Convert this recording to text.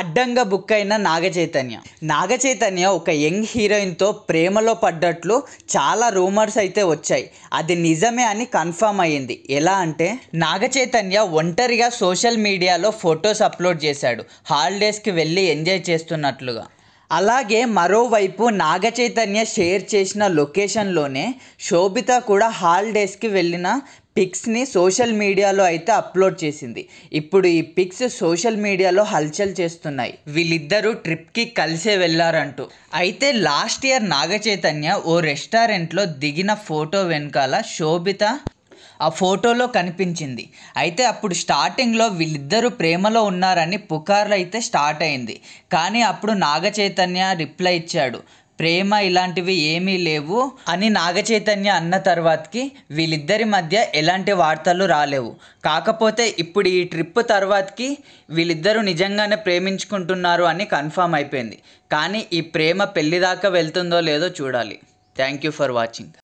అడ్డంగా బుక్ అయిన నాగ చైతన్య నాగ చైతన్య ఒక యంగ్ హీరోయిన్తో ప్రేమలో పడ్డట్లు చాలా రూమర్స్ అయితే వచ్చాయి అది నిజమే అని కన్ఫర్మ్ అయ్యింది ఎలా అంటే నాగ చైతన్య ఒంటరిగా సోషల్ మీడియాలో ఫొటోస్ అప్లోడ్ చేశాడు హాలిడేస్కి వెళ్ళి ఎంజాయ్ చేస్తున్నట్లుగా అలాగే మరోవైపు నాగ చైతన్య షేర్ చేసిన లొకేషన్లోనే శోభిత కూడా హాలిడేస్కి వెళ్ళిన పిక్స్ని సోషల్ మీడియాలో అయితే అప్లోడ్ చేసింది ఇప్పుడు ఈ పిక్స్ సోషల్ మీడియాలో హల్చల్ చేస్తున్నాయి వీళ్ళిద్దరూ ట్రిప్కి కలిసే వెళ్ళారంటూ అయితే లాస్ట్ ఇయర్ నాగ ఓ రెస్టారెంట్లో దిగిన ఫోటో వెనకాల శోభిత ఆ ఫోటోలో కనిపించింది అయితే అప్పుడు స్టార్టింగ్లో వీళ్ళిద్దరూ ప్రేమలో ఉన్నారని పుకార్లు అయితే స్టార్ట్ అయింది కానీ అప్పుడు నాగ చైతన్య రిప్లై ఇచ్చాడు ప్రేమ ఇలాంటివి ఏమీ లేవు అని నాగచైతన్య అన్న తర్వాతకి వీళ్ళిద్దరి మధ్య ఎలాంటి వార్తలు రాలేవు కాకపోతే ఇప్పుడు ఈ ట్రిప్ తర్వాతకి వీళ్ళిద్దరూ నిజంగానే ప్రేమించుకుంటున్నారు అని కన్ఫామ్ అయిపోయింది కానీ ఈ ప్రేమ పెళ్ళిదాకా వెళ్తుందో లేదో చూడాలి థ్యాంక్ యూ ఫర్ వాచింగ్